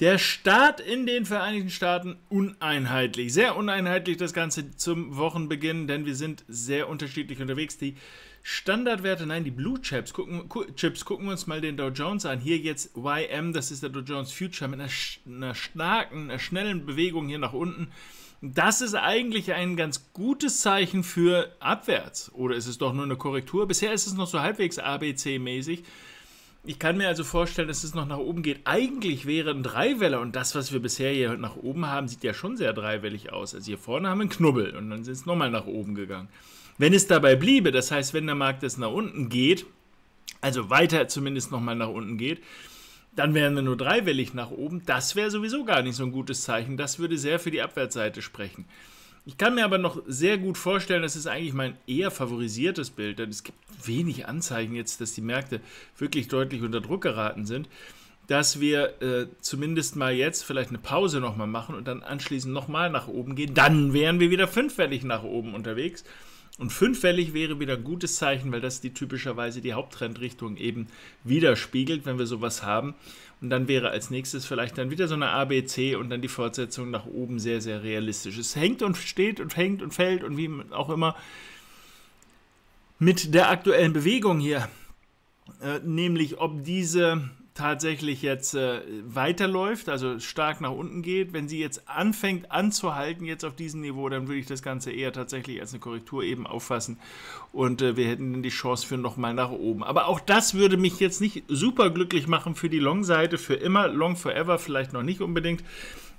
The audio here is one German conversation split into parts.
Der Start in den Vereinigten Staaten uneinheitlich, sehr uneinheitlich das Ganze zum Wochenbeginn, denn wir sind sehr unterschiedlich unterwegs. Die Standardwerte, nein, die Blue Chips gucken, Chips, gucken wir uns mal den Dow Jones an. Hier jetzt YM, das ist der Dow Jones Future mit einer, einer starken, einer schnellen Bewegung hier nach unten. Das ist eigentlich ein ganz gutes Zeichen für abwärts. Oder ist es doch nur eine Korrektur? Bisher ist es noch so halbwegs ABC-mäßig. Ich kann mir also vorstellen, dass es noch nach oben geht. Eigentlich wäre ein Dreiweller und das, was wir bisher hier nach oben haben, sieht ja schon sehr dreiwellig aus. Also hier vorne haben wir einen Knubbel und dann sind es nochmal nach oben gegangen. Wenn es dabei bliebe, das heißt, wenn der Markt jetzt nach unten geht, also weiter zumindest nochmal nach unten geht, dann wären wir nur dreiwellig nach oben. Das wäre sowieso gar nicht so ein gutes Zeichen. Das würde sehr für die Abwärtsseite sprechen. Ich kann mir aber noch sehr gut vorstellen, das ist eigentlich mein eher favorisiertes Bild, denn es gibt wenig Anzeichen jetzt, dass die Märkte wirklich deutlich unter Druck geraten sind, dass wir äh, zumindest mal jetzt vielleicht eine Pause nochmal machen und dann anschließend nochmal nach oben gehen. Dann wären wir wieder fünffällig nach oben unterwegs. Und fünffällig wäre wieder ein gutes Zeichen, weil das die typischerweise die Haupttrendrichtung eben widerspiegelt, wenn wir sowas haben. Und dann wäre als nächstes vielleicht dann wieder so eine ABC und dann die Fortsetzung nach oben sehr, sehr realistisch. Es hängt und steht und hängt und fällt und wie auch immer mit der aktuellen Bewegung hier. Äh, nämlich ob diese tatsächlich jetzt äh, weiterläuft, also stark nach unten geht, wenn sie jetzt anfängt anzuhalten, jetzt auf diesem Niveau, dann würde ich das Ganze eher tatsächlich als eine Korrektur eben auffassen und äh, wir hätten dann die Chance für nochmal nach oben. Aber auch das würde mich jetzt nicht super glücklich machen für die Long-Seite, für immer, Long Forever vielleicht noch nicht unbedingt.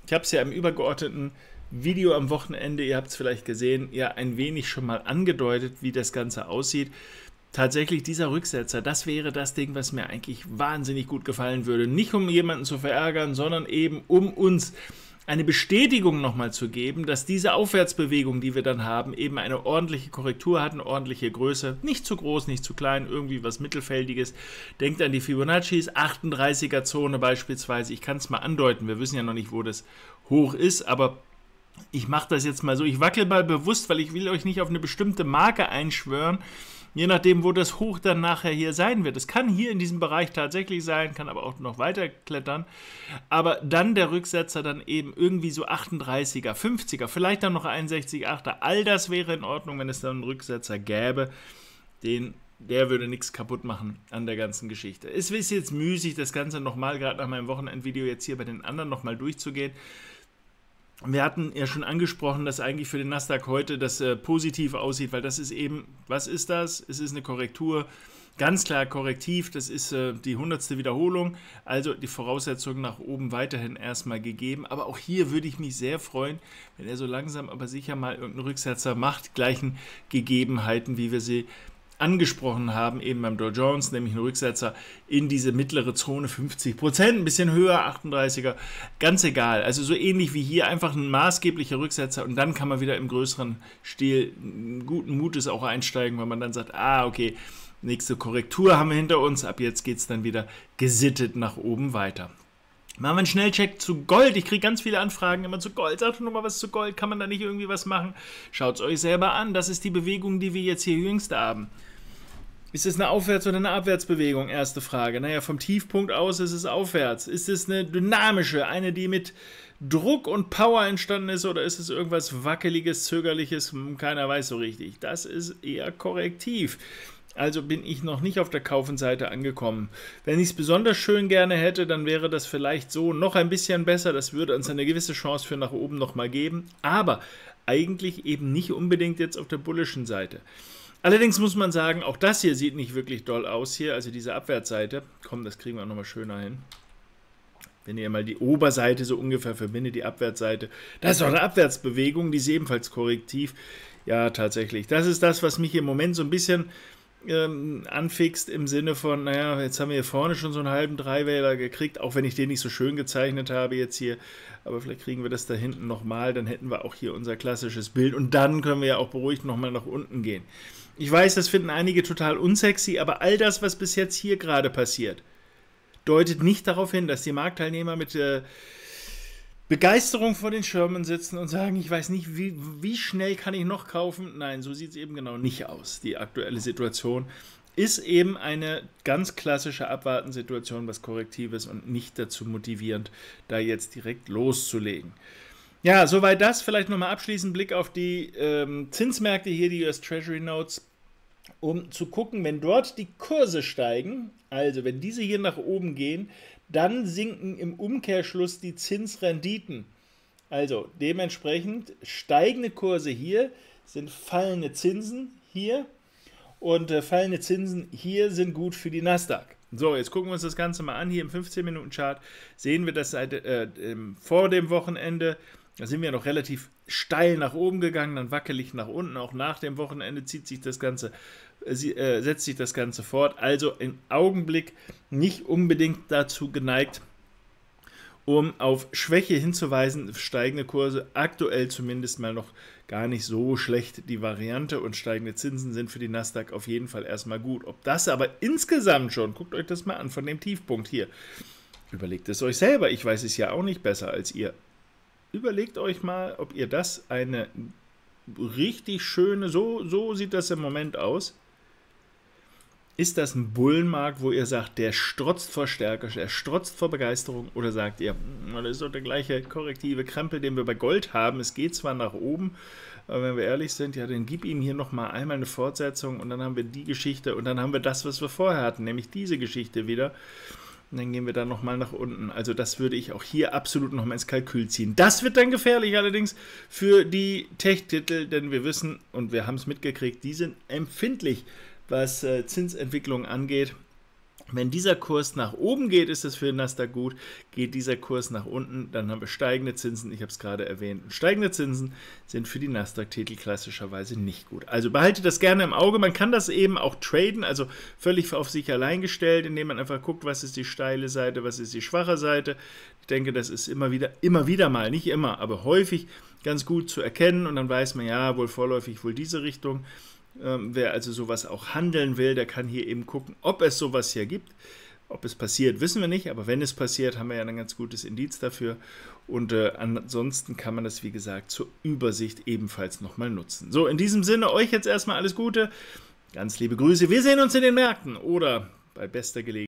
Ich habe es ja im übergeordneten Video am Wochenende, ihr habt es vielleicht gesehen, ja ein wenig schon mal angedeutet, wie das Ganze aussieht. Tatsächlich dieser Rücksetzer, das wäre das Ding, was mir eigentlich wahnsinnig gut gefallen würde. Nicht um jemanden zu verärgern, sondern eben um uns eine Bestätigung nochmal zu geben, dass diese Aufwärtsbewegung, die wir dann haben, eben eine ordentliche Korrektur hat, eine ordentliche Größe. Nicht zu groß, nicht zu klein, irgendwie was Mittelfeldiges. Denkt an die Fibonacci's, 38er Zone beispielsweise. Ich kann es mal andeuten, wir wissen ja noch nicht, wo das hoch ist, aber ich mache das jetzt mal so. Ich wackel mal bewusst, weil ich will euch nicht auf eine bestimmte Marke einschwören je nachdem, wo das Hoch dann nachher hier sein wird. Es kann hier in diesem Bereich tatsächlich sein, kann aber auch noch weiter klettern. Aber dann der Rücksetzer dann eben irgendwie so 38er, 50er, vielleicht dann noch 61, 8er. All das wäre in Ordnung, wenn es dann einen Rücksetzer gäbe, den der würde nichts kaputt machen an der ganzen Geschichte. Es ist jetzt müßig, das Ganze nochmal, gerade nach meinem Wochenendvideo jetzt hier bei den anderen nochmal durchzugehen wir hatten ja schon angesprochen, dass eigentlich für den Nasdaq heute das äh, positiv aussieht, weil das ist eben, was ist das? Es ist eine Korrektur, ganz klar korrektiv, das ist äh, die hundertste Wiederholung, also die Voraussetzungen nach oben weiterhin erstmal gegeben. Aber auch hier würde ich mich sehr freuen, wenn er so langsam aber sicher mal irgendeinen Rücksetzer macht, gleichen Gegebenheiten, wie wir sie angesprochen haben, eben beim Dow Jones, nämlich ein Rücksetzer in diese mittlere Zone 50 Prozent, ein bisschen höher, 38er, ganz egal. Also so ähnlich wie hier, einfach ein maßgeblicher Rücksetzer und dann kann man wieder im größeren Stil guten Mutes auch einsteigen, weil man dann sagt, ah, okay, nächste Korrektur haben wir hinter uns, ab jetzt geht es dann wieder gesittet nach oben weiter. Machen wir einen Schnellcheck zu Gold. Ich kriege ganz viele Anfragen immer zu Gold. Sagt doch nochmal was zu Gold. Kann man da nicht irgendwie was machen? Schaut es euch selber an. Das ist die Bewegung, die wir jetzt hier jüngst haben. Ist es eine Aufwärts- oder eine Abwärtsbewegung? Erste Frage. Naja, vom Tiefpunkt aus ist es aufwärts. Ist es eine dynamische, eine, die mit Druck und Power entstanden ist, oder ist es irgendwas Wackeliges, Zögerliches? Hm, keiner weiß so richtig. Das ist eher korrektiv. Also bin ich noch nicht auf der Kaufenseite angekommen. Wenn ich es besonders schön gerne hätte, dann wäre das vielleicht so noch ein bisschen besser. Das würde uns eine gewisse Chance für nach oben nochmal geben. Aber eigentlich eben nicht unbedingt jetzt auf der bullischen Seite. Allerdings muss man sagen, auch das hier sieht nicht wirklich doll aus hier, also diese Abwärtsseite. Komm, das kriegen wir auch nochmal schöner hin. Wenn ihr mal die Oberseite so ungefähr verbindet, die Abwärtsseite. Das ist auch eine Abwärtsbewegung, die ist ebenfalls korrektiv. Ja, tatsächlich. Das ist das, was mich im Moment so ein bisschen ähm, anfixt im Sinne von, naja, jetzt haben wir hier vorne schon so einen halben Dreiwähler gekriegt, auch wenn ich den nicht so schön gezeichnet habe jetzt hier, aber vielleicht kriegen wir das da hinten nochmal, dann hätten wir auch hier unser klassisches Bild und dann können wir ja auch beruhigt nochmal nach unten gehen. Ich weiß, das finden einige total unsexy, aber all das, was bis jetzt hier gerade passiert, deutet nicht darauf hin, dass die Marktteilnehmer mit äh, Begeisterung vor den Schirmen sitzen und sagen, ich weiß nicht, wie, wie schnell kann ich noch kaufen. Nein, so sieht es eben genau nicht aus. Die aktuelle Situation ist eben eine ganz klassische Abwartensituation, was Korrektives und nicht dazu motivierend, da jetzt direkt loszulegen. Ja, soweit das. Vielleicht nochmal abschließend Blick auf die ähm, Zinsmärkte hier, die US Treasury Notes um zu gucken, wenn dort die Kurse steigen, also wenn diese hier nach oben gehen, dann sinken im Umkehrschluss die Zinsrenditen. Also dementsprechend steigende Kurse hier sind fallende Zinsen hier und äh, fallende Zinsen hier sind gut für die Nasdaq. So, jetzt gucken wir uns das Ganze mal an. Hier im 15-Minuten-Chart sehen wir, dass seit, äh, vor dem Wochenende da sind wir noch relativ steil nach oben gegangen, dann wackelig nach unten. Auch nach dem Wochenende zieht sich das Ganze, äh, äh, setzt sich das Ganze fort. Also im Augenblick nicht unbedingt dazu geneigt, um auf Schwäche hinzuweisen. Steigende Kurse aktuell zumindest mal noch gar nicht so schlecht die Variante und steigende Zinsen sind für die Nasdaq auf jeden Fall erstmal gut. Ob das aber insgesamt schon, guckt euch das mal an von dem Tiefpunkt hier. Überlegt es euch selber, ich weiß es ja auch nicht besser als ihr überlegt euch mal, ob ihr das eine richtig schöne, so, so sieht das im Moment aus. Ist das ein Bullenmarkt, wo ihr sagt, der strotzt vor Stärke, der strotzt vor Begeisterung? Oder sagt ihr, hm, das ist doch der gleiche korrektive Krempel, den wir bei Gold haben. Es geht zwar nach oben, aber wenn wir ehrlich sind, ja, dann gib ihm hier nochmal einmal eine Fortsetzung und dann haben wir die Geschichte und dann haben wir das, was wir vorher hatten, nämlich diese Geschichte wieder. Und dann gehen wir da nochmal nach unten. Also das würde ich auch hier absolut nochmal ins Kalkül ziehen. Das wird dann gefährlich allerdings für die Tech-Titel, denn wir wissen und wir haben es mitgekriegt, die sind empfindlich, was äh, Zinsentwicklung angeht. Wenn dieser Kurs nach oben geht, ist es für den Nasdaq gut. Geht dieser Kurs nach unten, dann haben wir steigende Zinsen. Ich habe es gerade erwähnt. Und steigende Zinsen sind für die Nasdaq-Titel klassischerweise nicht gut. Also behaltet das gerne im Auge. Man kann das eben auch traden, also völlig auf sich allein gestellt, indem man einfach guckt, was ist die steile Seite, was ist die schwache Seite. Ich denke, das ist immer wieder, immer wieder mal, nicht immer, aber häufig ganz gut zu erkennen. Und dann weiß man, ja, wohl vorläufig, wohl diese Richtung. Ähm, wer also sowas auch handeln will, der kann hier eben gucken, ob es sowas hier gibt. Ob es passiert, wissen wir nicht, aber wenn es passiert, haben wir ja ein ganz gutes Indiz dafür. Und äh, ansonsten kann man das, wie gesagt, zur Übersicht ebenfalls nochmal nutzen. So, in diesem Sinne, euch jetzt erstmal alles Gute. Ganz liebe Grüße. Wir sehen uns in den Märkten oder bei bester Gelegenheit.